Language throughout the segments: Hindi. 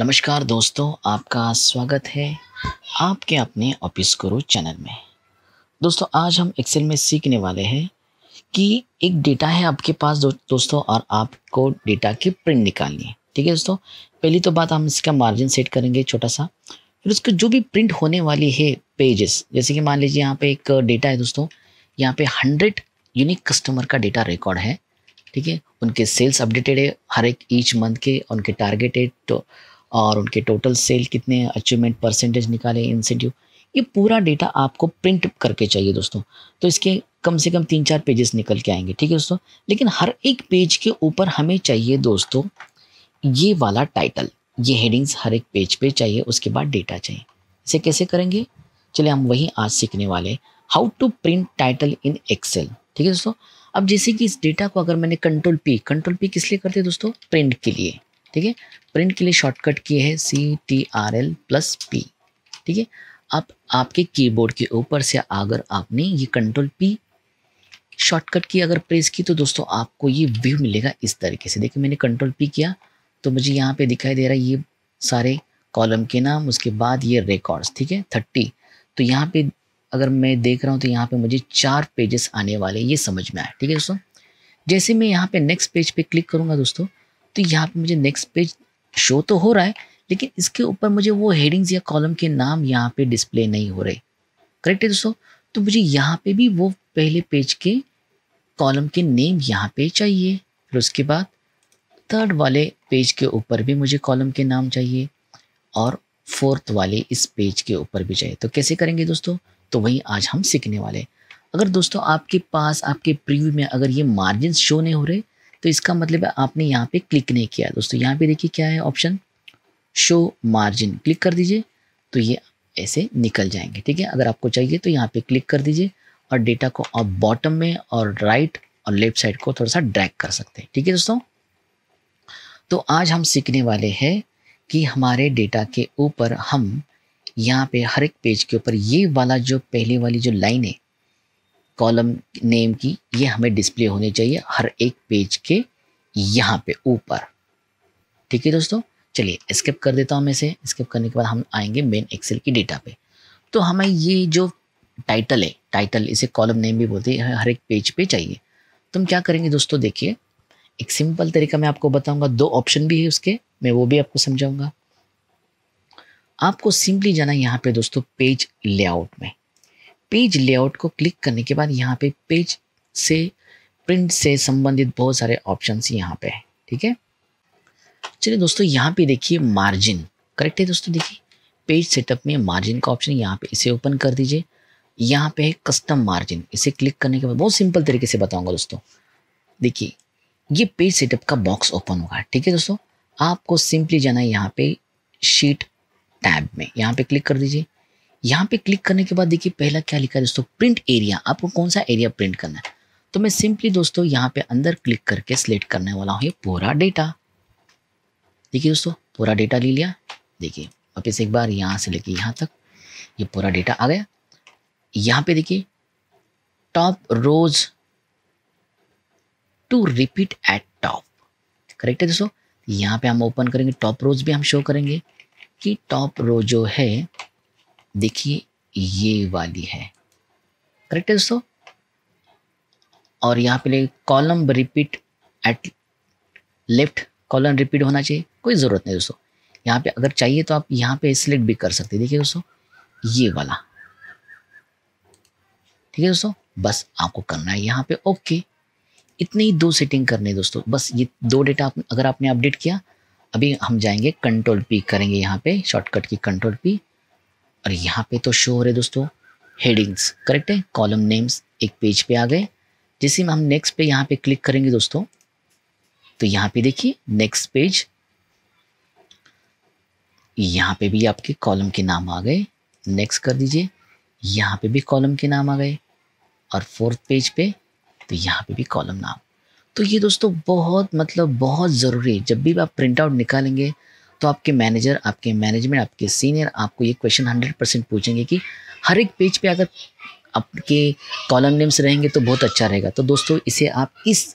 नमस्कार दोस्तों आपका स्वागत है आपके अपने ऑफिस गुरु चैनल में दोस्तों आज हम एक्सेल में सीखने वाले हैं कि एक डेटा है आपके पास दो, दोस्तों और आपको डेटा की प्रिंट निकालनी है ठीक है दोस्तों पहली तो बात हम इसका मार्जिन सेट करेंगे छोटा सा फिर उसको जो भी प्रिंट होने वाली है पेजेस जैसे कि मान लीजिए यहाँ पे एक डेटा है दोस्तों यहाँ पे हंड्रेड यूनिक कस्टमर का डेटा रिकॉर्ड है ठीक है उनके सेल्स अपडेटेड है हर एक ईच मंथ के उनके टारगेटेड तो और उनके टोटल सेल कितने हैं अचीवमेंट परसेंटेज निकाले इंसेंटिव ये पूरा डेटा आपको प्रिंट करके चाहिए दोस्तों तो इसके कम से कम तीन चार पेजेस निकल के आएंगे ठीक है दोस्तों लेकिन हर एक पेज के ऊपर हमें चाहिए दोस्तों ये वाला टाइटल ये हेडिंग्स हर एक पेज पे चाहिए उसके बाद डेटा चाहिए इसे कैसे करेंगे चलिए हम वही आज सीखने वाले how to print title in Excel ठीक है दोस्तों अब जैसे कि इस डेटा को अगर मैंने कंट्रोल पी कंट्रोल पी किस लिए करते हैं दोस्तों प्रिंट के लिए ठीक है प्रिंट के लिए शॉर्टकट की है C T R L plus P ठीक है आप आपके कीबोर्ड के ऊपर से अगर आपने ये कंट्रोल पी शॉर्टकट की अगर प्रेस की तो दोस्तों आपको ये व्यू मिलेगा इस तरीके से देखिए मैंने कंट्रोल पी किया तो मुझे यहाँ पे दिखाई दे रहा है ये सारे कॉलम के नाम उसके बाद ये रिकॉर्ड्स ठीक है थर्टी तो यहाँ पे अगर मैं देख रहा हूँ तो यहाँ पे मुझे चार पेजेस आने वाले ये समझ में आए ठीक है दोस्तों जैसे मैं यहाँ पे नेक्स्ट पेज पे क्लिक करूँगा दोस्तों तो यहाँ पे मुझे नेक्स्ट पेज शो तो हो रहा है लेकिन इसके ऊपर मुझे वो हेडिंग्स या कॉलम के नाम यहाँ पे डिस्प्ले नहीं हो रहे करेक्ट है दोस्तों तो मुझे यहाँ पे भी वो पहले पेज के कॉलम के नेम यहाँ पे चाहिए फिर उसके बाद थर्ड वाले पेज के ऊपर भी मुझे कॉलम के नाम चाहिए और फोर्थ वाले इस पेज के ऊपर भी चाहिए तो कैसे करेंगे दोस्तों तो वही आज हम सीखने वाले अगर दोस्तों आपके पास आपके प्रीव्यू में अगर ये मार्जिन शो नहीं हो रहे तो इसका मतलब है आपने यहाँ पे क्लिक नहीं किया दोस्तों यहाँ पे देखिए क्या है ऑप्शन शो मार्जिन क्लिक कर दीजिए तो ये ऐसे निकल जाएंगे ठीक है अगर आपको चाहिए तो यहाँ पे क्लिक कर दीजिए और डेटा को आप बॉटम में और राइट और लेफ्ट साइड को थोड़ा सा ड्रैग कर सकते हैं ठीक है दोस्तों तो आज हम सीखने वाले हैं कि हमारे डेटा के ऊपर हम यहाँ पे हर एक पेज के ऊपर ये वाला जो पहले वाली जो लाइन है कॉलम नेम की ये हमें डिस्प्ले होनी चाहिए हर एक पेज के यहाँ पे ऊपर ठीक है दोस्तों चलिए स्किप कर देता हूँ मैं इसे स्किप करने के बाद हम आएंगे मेन एक्सेल की डेटा पे तो हमें ये जो टाइटल है टाइटल इसे कॉलम नेम भी बोलते हैं हर एक पेज पे चाहिए तो हम क्या करेंगे दोस्तों देखिए एक सिंपल तरीका मैं आपको बताऊँगा दो ऑप्शन भी है उसके मैं वो भी आपको समझाऊँगा आपको सिंपली जाना है यहाँ पे दोस्तों पेज लेआउट में पेज लेआउट को क्लिक करने के बाद यहाँ पे पेज से प्रिंट से संबंधित बहुत सारे ऑप्शंस यहाँ पे हैं ठीक है चलिए दोस्तों यहाँ पे देखिए मार्जिन करेक्ट है दोस्तों देखिए पेज सेटअप में मार्जिन का ऑप्शन यहाँ पे इसे ओपन कर दीजिए यहाँ पे है कस्टम मार्जिन इसे क्लिक करने के बाद बहुत सिंपल तरीके से बताऊँगा दोस्तों देखिए ये पेज सेटअप का बॉक्स ओपन होगा ठीक है दोस्तों आपको सिंपली जाना है यहाँ पे शीट टैब में यहाँ पे क्लिक कर दीजिए यहाँ पे क्लिक करने के बाद देखिए पहला क्या लिखा है दोस्तों प्रिंट एरिया आपको कौन सा एरिया प्रिंट करना है तो मैं सिंपली दोस्तों यहाँ पे अंदर क्लिक करके सिलेक्ट करने वाला हूँ ये पूरा डेटा देखिए दोस्तों पूरा डेटा ले लिया देखिए इसे एक बार यहाँ से लेके यहाँ तक ये यह पूरा डेटा आ गया यहाँ पे देखिए top rows to repeat at top correct है दोस्तों यहाँ पे हम ओपन करेंगे टॉप रोज भी हम शो करेंगे कि टॉप रो जो है देखिए ये वाली है करेक्ट है दोस्तों और यहाँ पे column repeat at left column repeat होना चाहिए कोई ज़रूरत नहीं दोस्तों यहाँ पे अगर चाहिए तो आप यहाँ पे सिलेक्ट भी कर सकते हैं देखिए दोस्तों ये वाला ठीक है दोस्तों बस आपको करना है यहाँ पे ओके इतने ही दो सेटिंग करने दोस्तों बस ये दो डेटा अगर आपने अपडेट किया अभी हम जाएंगे कंट्रोल पी करेंगे यहाँ पे शॉर्टकट की कंट्रोल पी और यहाँ पे तो शो हो रहे दोस्तों हेडिंग्स करेक्ट है कॉलम नेम्स एक पेज पे आ गए जैसे हम नेक्स्ट पे यहाँ पे क्लिक करेंगे दोस्तों तो यहाँ पे देखिए नेक्स्ट पेज यहाँ पे भी आपके कॉलम के नाम आ गए नेक्स्ट कर दीजिए यहाँ पे भी कॉलम के नाम आ गए और फोर्थ पेज पे तो यहाँ पे भी कॉलम नाम तो ये दोस्तों बहुत मतलब बहुत ज़रूरी है जब भी आप प्रिंट आउट निकालेंगे तो आपके मैनेजर आपके मैनेजमेंट आपके सीनियर आपको ये क्वेश्चन हंड्रेड परसेंट पूछेंगे कि हर एक पेज पे अगर आपके कॉलम नेम्स रहेंगे तो बहुत अच्छा रहेगा तो दोस्तों इसे आप इस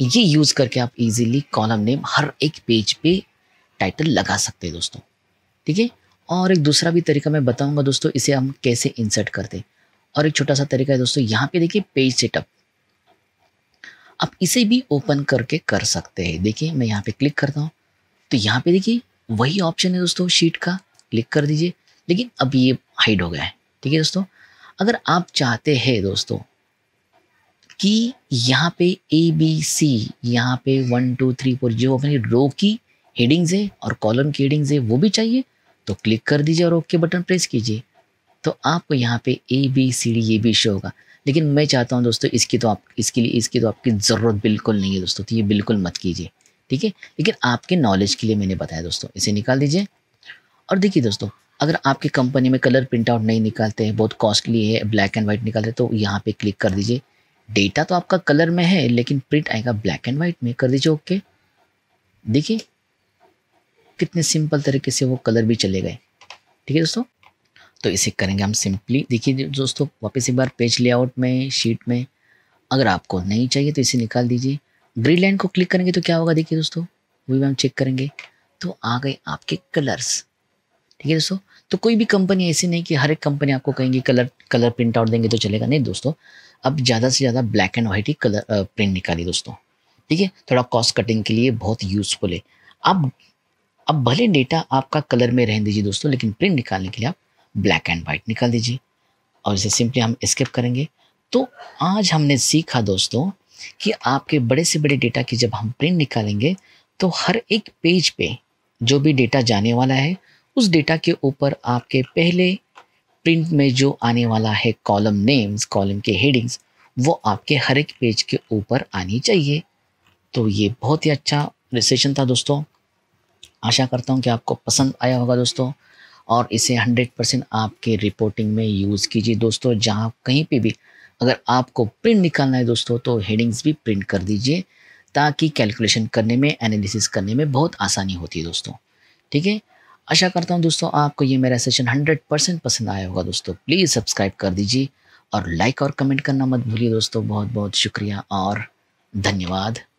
ये यूज़ करके आप इजीली कॉलम नेम हर एक पेज पे टाइटल लगा सकते हैं दोस्तों ठीक है और एक दूसरा भी तरीका मैं बताऊंगा दोस्तों इसे हम कैसे इंसर्ट करते और एक छोटा सा तरीका है दोस्तों यहाँ पे देखिए पेज सेटअप आप इसे भी ओपन करके कर सकते हैं देखिए मैं यहाँ पे क्लिक करता हूँ तो यहाँ पे देखिए वही ऑप्शन है दोस्तों शीट का क्लिक कर दीजिए लेकिन अब ये हाइड हो गया है ठीक है दोस्तों अगर आप चाहते हैं दोस्तों कि यहाँ पे ए बी सी यहाँ पे वन टू थ्री फोर जो अपनी रो की हेडिंग्स है और कॉलम की हेडिंग्स है वो भी चाहिए तो क्लिक कर दीजिए और ओके बटन प्रेस कीजिए तो आपको यहाँ पे ए बी सी डी ये भी शो होगा लेकिन मैं चाहता हूँ दोस्तों इसकी तो आप इसके लिए इसकी तो आपकी ज़रूरत बिल्कुल नहीं है दोस्तों तो ये बिल्कुल मत कीजिए ठीक है लेकिन आपके नॉलेज के लिए मैंने बताया दोस्तों इसे निकाल दीजिए और देखिए दोस्तों अगर आपकी कंपनी में कलर प्रिंट आउट नहीं निकालते हैं बहुत कॉस्टली है ब्लैक एंड वाइट निकालते हैं तो यहाँ पे क्लिक कर दीजिए डेटा तो आपका कलर में है लेकिन प्रिंट आएगा ब्लैक एंड वाइट में कर दीजिए ओके देखिए कितने सिंपल तरीके से वो कलर भी चले गए ठीक है दोस्तों तो इसे करेंगे हम सिंपली देखिए दोस्तों वापस एक बार पेज लेआउट में शीट में अगर आपको नहीं चाहिए तो इसे निकाल दीजिए ग्रीन को क्लिक करेंगे तो क्या होगा देखिए दोस्तों वो भी हम चेक करेंगे तो आ गए आपके कलर्स ठीक है दोस्तों तो कोई भी कंपनी ऐसी नहीं कि हर एक कंपनी आपको कहेंगी कलर कलर प्रिंट आउट देंगे तो चलेगा नहीं दोस्तों अब ज़्यादा से ज़्यादा ब्लैक एंड वाइट ही कलर प्रिंट निकाली दोस्तों ठीक है थोड़ा कॉस्ट कटिंग के लिए बहुत यूज़फुल है अब अब भले डेटा आपका कलर में रहने दीजिए दोस्तों लेकिन प्रिंट निकालने के लिए आप ब्लैक एंड वाइट निकाल दीजिए और इसे सिंपली हम स्केप करेंगे तो आज हमने सीखा दोस्तों कि आपके बड़े से बड़े डेटा की जब हम प्रिंट निकालेंगे तो हर एक पेज पे जो भी डेटा जाने वाला है उस डेटा के ऊपर आपके पहले प्रिंट में जो आने वाला है कॉलम नेम्स कॉलम के हेडिंग्स वो आपके हर एक पेज के ऊपर आनी चाहिए तो ये बहुत ही अच्छा रिसेशन था दोस्तों आशा करता हूँ कि आपको पसंद आया होगा दोस्तों और इसे 100 परसेंट आपके रिपोर्टिंग में यूज़ कीजिए दोस्तों जहाँ कहीं पे भी अगर आपको प्रिंट निकालना है दोस्तों तो हेडिंग्स भी प्रिंट कर दीजिए ताकि कैलकुलेशन करने में एनालिसिस करने में बहुत आसानी होती है दोस्तों ठीक है आशा करता हूँ दोस्तों आपको ये मेरा सेशन हंड्रेड परसेंट पसंद आया होगा दोस्तों प्लीज़ सब्सक्राइब कर दीजिए और लाइक और कमेंट करना मत भूलिए दोस्तों बहुत बहुत शुक्रिया और धन्यवाद